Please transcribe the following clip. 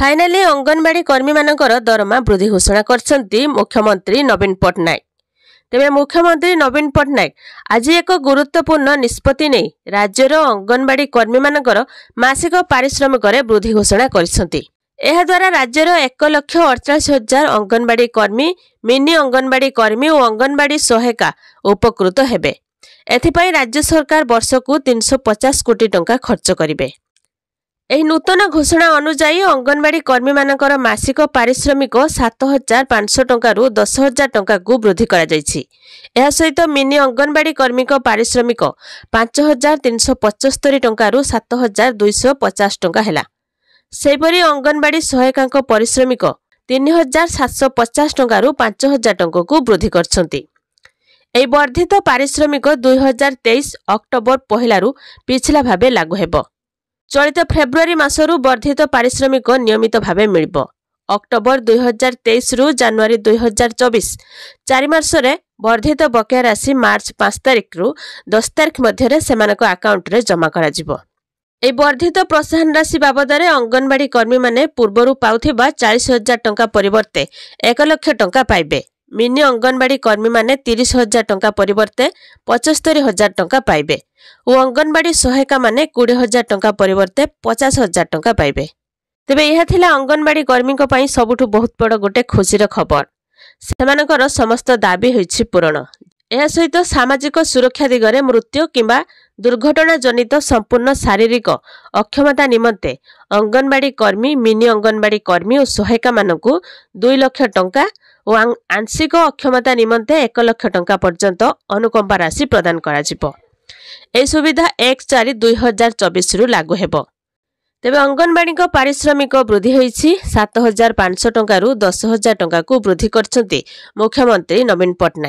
finally anganwadi କର୍ମୀମାନଙ୍କର ଦରମା ବୃଦ୍ଧି ଘୋଷଣା କରିଛନ୍ତି ମୁଖ୍ୟମନ୍ତ୍ରୀ ନବୀନ ପଟ୍ଟନାୟକ ତେବେ ମୁଖ୍ୟମନ୍ତ୍ରୀ ନବୀନ ପଟ୍ଟନାୟକ ଆଜି ଏକ ଗୁରୁତ୍ୱପୂର୍ଣ୍ଣ ନିଷ୍ପତ୍ତି ନେଇ ରାଜ୍ୟର ଅଙ୍ଗନବାଡ଼ି କର୍ମୀମାନଙ୍କର ମାସିକ ପାରିଶ୍ରମିକରେ ବୃଦ୍ଧି ଘୋଷଣା କରିଛନ୍ତି ଏହାଦ୍ୱାରା ରାଜ୍ୟର ଏକ ଲକ୍ଷ ଅଡ଼ଚାଳିଶ ହଜାର ଅଙ୍ଗନବାଡ଼ି କର୍ମୀ ମିନି ଅଙ୍ଗନବାଡ଼ି କର୍ମୀ ଓ ଅଙ୍ଗନବାଡ଼ି ସହାୟିକା ଉପକୃତ ହେବେ ଏଥିପାଇଁ ରାଜ୍ୟ ସରକାର ବର୍ଷକୁ ତିନିଶହ ପଚାଶ କୋଟି ଟଙ୍କା ଖର୍ଚ୍ଚ କରିବେ ଏହି ନୂତନ ଘୋଷଣା ଅନୁଯାୟୀ ଅଙ୍ଗନବାଡ଼ି କର୍ମୀମାନଙ୍କର ମାସିକ ପାରିଶ୍ରମିକ ସାତ ହଜାର ପାଞ୍ଚଶହ ଟଙ୍କାରୁ ଦଶ ହଜାର ଟଙ୍କାକୁ ବୃଦ୍ଧି କରାଯାଇଛି ଏହା ସହିତ ମିନି ଅଙ୍ଗନବାଡ଼ି କର୍ମୀଙ୍କ ପାରିଶ୍ରମିକ ପାଞ୍ଚ ହଜାର ତିନିଶହ ପଞ୍ଚସ୍ତରୀ ଟଙ୍କାରୁ ସାତ ହଜାର ଦୁଇଶହ ପଚାଶ ଟଙ୍କା ହେଲା ସେହିପରି ଅଙ୍ଗନବାଡ଼ି ସହାୟିକାଙ୍କ ପରିଶ୍ରମିକ ତିନି ହଜାର ସାତଶହ ପଚାଶ ଟଙ୍କାରୁ ପାଞ୍ଚ ହଜାର ଟଙ୍କାକୁ ବୃଦ୍ଧି କରିଛନ୍ତି ଏହି ବର୍ଦ୍ଧିତ ପାରିଶ୍ରମିକ ଦୁଇ ହଜାର ତେଇଶ ଅକ୍ଟୋବର ପହିଲାରୁ ପିଛିଲା ଭାବେ ଲାଗୁ ହେବ ଚଳିତ ଫେବୃଆରୀ ମାସରୁ ବର୍ଦ୍ଧିତ ପାରିଶ୍ରମିକ ନିୟମିତ ଭାବେ ମିଳିବ ଅକ୍ଟୋବର ଦୁଇହଜାର ତେଇଶରୁ ଜାନୁଆରୀ ଦୁଇହଜାର ଚବିଶ ଚାରି ମାସରେ ବର୍ଦ୍ଧିତ ବକେୟା ରାଶି ମାର୍ଚ୍ଚ ପାଞ୍ଚ ତାରିଖରୁ ଦଶ ତାରିଖ ମଧ୍ୟରେ ସେମାନଙ୍କ ଆକାଉଣ୍ଟରେ ଜମା କରାଯିବ ଏହି ବର୍ଦ୍ଧିତ ପ୍ରୋତ୍ସାହନ ରାଶି ବାବଦରେ ଅଙ୍ଗନବାଡ଼ି କର୍ମୀମାନେ ପୂର୍ବରୁ ପାଉଥିବା ଚାଳିଶ ହଜାର ଟଙ୍କା ପରିବର୍ତ୍ତେ ଏକ ଲକ୍ଷ ଟଙ୍କା ପାଇବେ ମିନି ଅଙ୍ଗନବାଡ଼ି କର୍ମୀମାନେ ତିରିଶ ହଜାର ଟଙ୍କା ପରିବର୍ତ୍ତେ ପଚସ୍ତରୀ ହଜାର ଟଙ୍କା ପାଇବେ ଓ ଅଙ୍ଗନବାଡ଼ି ସହାୟିକାମାନେ କୋଡ଼ିଏ ହଜାର ଟଙ୍କା ପରିବର୍ତ୍ତେ ପଚାଶ ହଜାର ଟଙ୍କା ପାଇବେ ତେବେ ଏହା ଥିଲା ଅଙ୍ଗନବାଡ଼ି କର୍ମୀଙ୍କ ପାଇଁ ସବୁଠୁ ବହୁତ ବଡ଼ ଗୋଟିଏ ଖୁସିର ଖବର ସେମାନଙ୍କର ସମସ୍ତ ଦାବି ହୋଇଛି ପୂରଣ ଏହା ସହିତ ସାମାଜିକ ସୁରକ୍ଷା ଦିଗରେ ମୃତ୍ୟୁ କିମ୍ବା ଦୁର୍ଘଟଣା ଜନିତ ସମ୍ପୂର୍ଣ୍ଣ ଶାରୀରିକ ଅକ୍ଷମତା ନିମନ୍ତେ ଅଙ୍ଗନବାଡ଼ି କର୍ମୀ ମିନି ଅଙ୍ଗନବାଡ଼ି କର୍ମୀ ଓ ସହାୟିକାମାନଙ୍କୁ ଦୁଇ ଲକ୍ଷ ଟଙ୍କା ଓ ଆଂଶିକ ଅକ୍ଷମତା ନିମନ୍ତେ ଏକ ଲକ୍ଷ ଟଙ୍କା ପର୍ଯ୍ୟନ୍ତ ଅନୁକମ୍ପା ରାଶି ପ୍ରଦାନ କରାଯିବ ଏହି ସୁବିଧା ଏକ ଚାରି ଦୁଇ ହଜାର ଚବିଶରୁ ଲାଗୁ ହେବ ତେବେ ଅଙ୍ଗନବାଡ଼ିଙ୍କ ପାରିଶ୍ରମିକ ବୃଦ୍ଧି ହୋଇଛି ସାତ ହଜାର ପାଞ୍ଚଶହ ଟଙ୍କାରୁ ଦଶ ହଜାର ଟଙ୍କାକୁ ବୃଦ୍ଧି କରିଛନ୍ତି ମୁଖ୍ୟମନ୍ତ୍ରୀ ନବୀନ ପଟ୍ଟନାୟକ